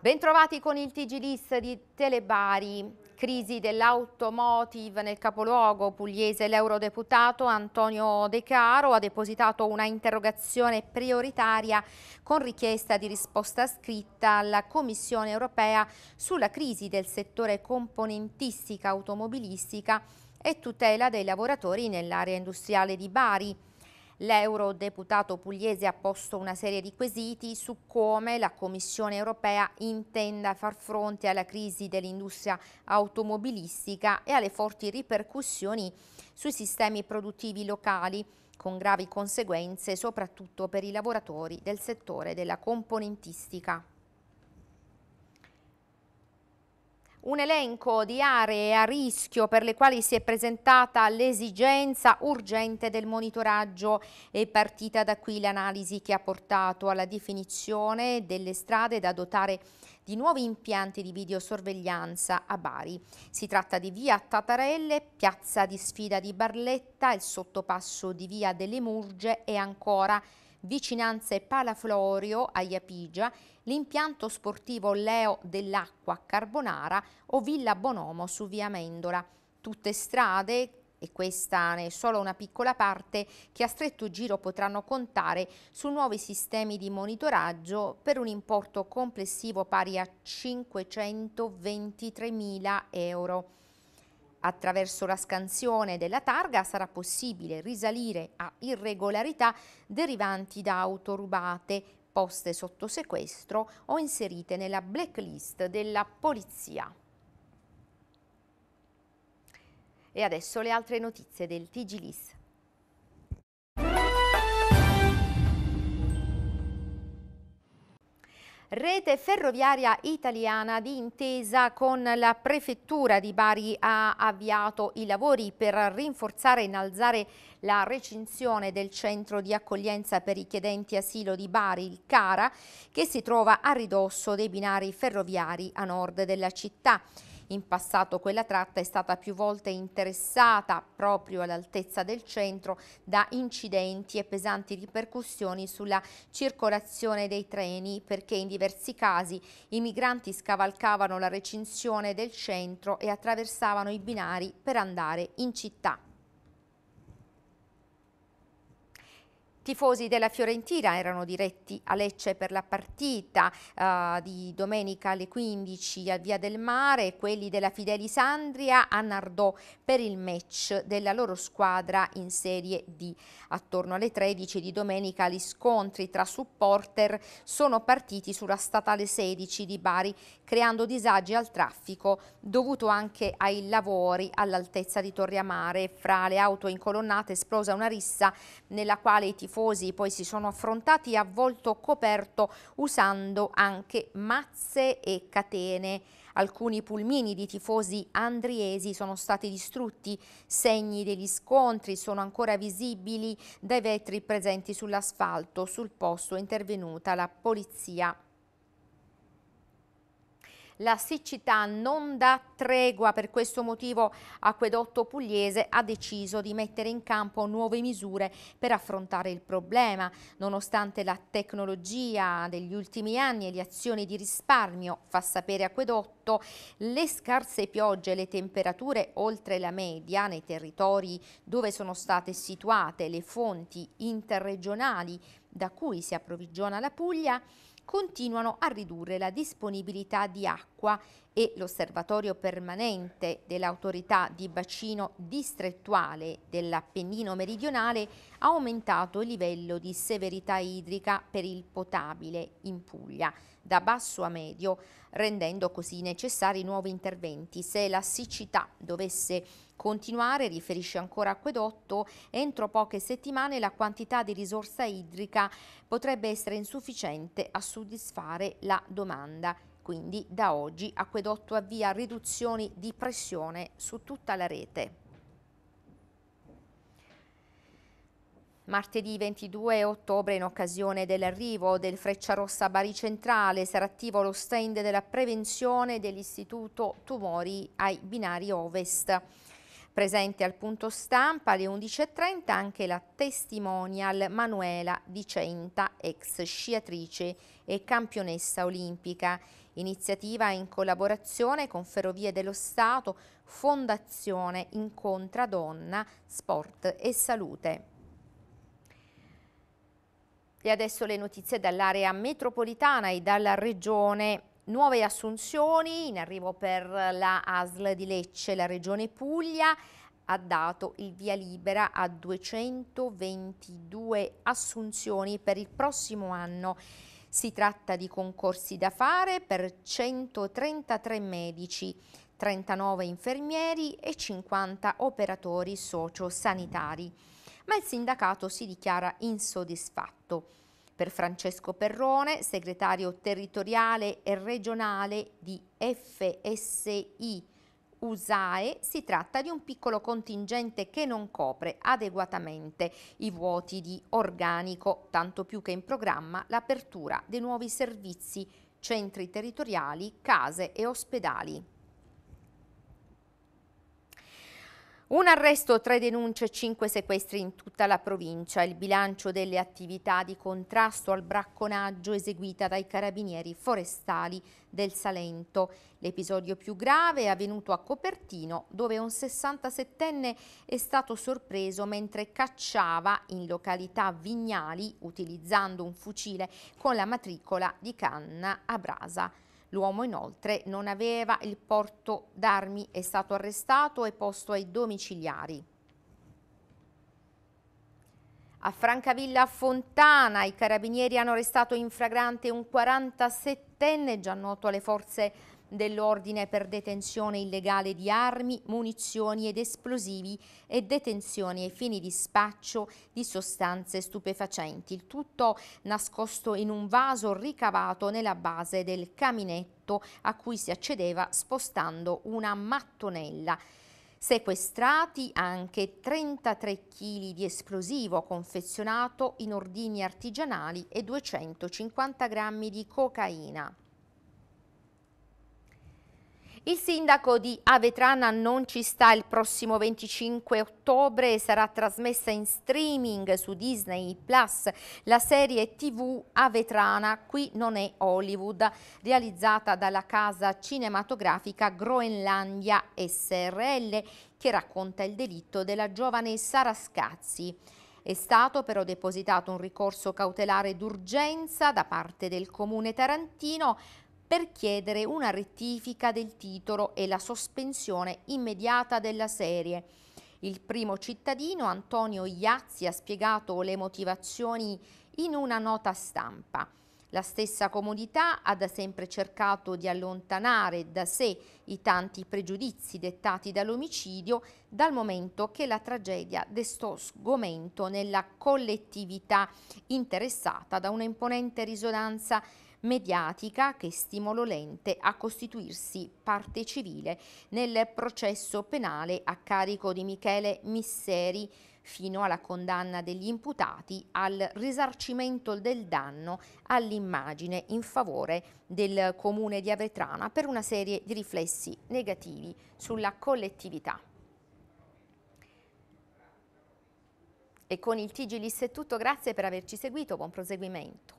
Bentrovati con il TG List di Telebari. Crisi dell'automotive nel capoluogo pugliese. L'eurodeputato Antonio De Caro ha depositato una interrogazione prioritaria con richiesta di risposta scritta alla Commissione europea sulla crisi del settore componentistica automobilistica e tutela dei lavoratori nell'area industriale di Bari l'eurodeputato pugliese ha posto una serie di quesiti su come la Commissione europea intenda far fronte alla crisi dell'industria automobilistica e alle forti ripercussioni sui sistemi produttivi locali, con gravi conseguenze soprattutto per i lavoratori del settore della componentistica. un elenco di aree a rischio per le quali si è presentata l'esigenza urgente del monitoraggio. È partita da qui l'analisi che ha portato alla definizione delle strade da dotare di nuovi impianti di videosorveglianza a Bari. Si tratta di via Tatarelle, piazza di sfida di Barletta, il sottopasso di via delle Murge e ancora Vicinanze Palaflorio a Iapigia, l'impianto sportivo Leo dell'Acqua a Carbonara o Villa Bonomo su via Mendola. Tutte strade e questa ne è solo una piccola parte che a stretto giro potranno contare su nuovi sistemi di monitoraggio per un importo complessivo pari a 523.000 euro. Attraverso la scansione della targa sarà possibile risalire a irregolarità derivanti da auto rubate, poste sotto sequestro o inserite nella blacklist della polizia. E adesso le altre notizie del TG Lis. Rete Ferroviaria Italiana di intesa con la Prefettura di Bari ha avviato i lavori per rinforzare e innalzare la recinzione del centro di accoglienza per i chiedenti asilo di Bari, il Cara, che si trova a ridosso dei binari ferroviari a nord della città. In passato quella tratta è stata più volte interessata proprio all'altezza del centro da incidenti e pesanti ripercussioni sulla circolazione dei treni perché in diversi casi i migranti scavalcavano la recinzione del centro e attraversavano i binari per andare in città. tifosi della Fiorentina erano diretti a Lecce per la partita eh, di domenica alle 15 a Via del Mare, quelli della Fidelisandria a Nardò per il match della loro squadra in Serie D. Attorno alle 13 di domenica gli scontri tra supporter sono partiti sulla statale 16 di Bari, creando disagi al traffico dovuto anche ai lavori all'altezza di Torriamare. Fra le auto incolonnate esplosa una rissa nella quale i tifosi tifosi poi si sono affrontati a volto coperto usando anche mazze e catene. Alcuni pulmini di tifosi andriesi sono stati distrutti, segni degli scontri sono ancora visibili dai vetri presenti sull'asfalto. Sul posto è intervenuta la polizia la siccità non dà tregua, per questo motivo Acquedotto Pugliese ha deciso di mettere in campo nuove misure per affrontare il problema. Nonostante la tecnologia degli ultimi anni e le azioni di risparmio, fa sapere Acquedotto, le scarse piogge e le temperature oltre la media nei territori dove sono state situate le fonti interregionali da cui si approvvigiona la Puglia continuano a ridurre la disponibilità di acqua e l'osservatorio permanente dell'autorità di bacino distrettuale dell'Appennino meridionale ha aumentato il livello di severità idrica per il potabile in Puglia da basso a medio, rendendo così necessari nuovi interventi se la siccità dovesse Continuare, riferisce ancora Acquedotto, entro poche settimane la quantità di risorsa idrica potrebbe essere insufficiente a soddisfare la domanda. Quindi da oggi Acquedotto avvia riduzioni di pressione su tutta la rete. Martedì 22 ottobre, in occasione dell'arrivo del Frecciarossa Bari Centrale, sarà attivo lo stand della prevenzione dell'Istituto Tumori ai binari Ovest. Presente al punto stampa alle 11.30 anche la testimonial Manuela Vicenta, ex sciatrice e campionessa olimpica. Iniziativa in collaborazione con Ferrovie dello Stato, Fondazione Incontra Donna, Sport e Salute. E adesso le notizie dall'area metropolitana e dalla regione Nuove assunzioni in arrivo per la ASL di Lecce, la Regione Puglia ha dato il via libera a 222 assunzioni per il prossimo anno. Si tratta di concorsi da fare per 133 medici, 39 infermieri e 50 operatori sociosanitari. Ma il sindacato si dichiara insoddisfatto per Francesco Perrone, segretario territoriale e regionale di FSI USAE, si tratta di un piccolo contingente che non copre adeguatamente i vuoti di organico, tanto più che in programma l'apertura dei nuovi servizi, centri territoriali, case e ospedali. Un arresto, tre denunce, e cinque sequestri in tutta la provincia. Il bilancio delle attività di contrasto al bracconaggio eseguita dai carabinieri forestali del Salento. L'episodio più grave è avvenuto a Copertino, dove un 67enne è stato sorpreso mentre cacciava in località Vignali utilizzando un fucile con la matricola di canna a brasa. L'uomo inoltre non aveva il porto d'armi, è stato arrestato e posto ai domiciliari. A Francavilla Fontana i carabinieri hanno arrestato in fragrante un 47enne già noto alle forze dell'ordine per detenzione illegale di armi, munizioni ed esplosivi e detenzione ai fini di spaccio di sostanze stupefacenti. Il tutto nascosto in un vaso ricavato nella base del caminetto a cui si accedeva spostando una mattonella. Sequestrati anche 33 kg di esplosivo confezionato in ordini artigianali e 250 g di cocaina. Il sindaco di Avetrana non ci sta il prossimo 25 ottobre, sarà trasmessa in streaming su Disney Plus la serie TV Avetrana, qui non è Hollywood, realizzata dalla casa cinematografica Groenlandia SRL che racconta il delitto della giovane Sara Scazzi. È stato però depositato un ricorso cautelare d'urgenza da parte del comune tarantino per chiedere una rettifica del titolo e la sospensione immediata della serie. Il primo cittadino, Antonio Iazzi, ha spiegato le motivazioni in una nota stampa. La stessa comunità ha da sempre cercato di allontanare da sé i tanti pregiudizi dettati dall'omicidio dal momento che la tragedia destò sgomento nella collettività interessata da un'imponente risonanza mediatica che stimolò l'ente a costituirsi parte civile nel processo penale a carico di Michele Misseri fino alla condanna degli imputati al risarcimento del danno all'immagine in favore del comune di Avetrana per una serie di riflessi negativi sulla collettività. E con il Tigilis è tutto, grazie per averci seguito, buon proseguimento.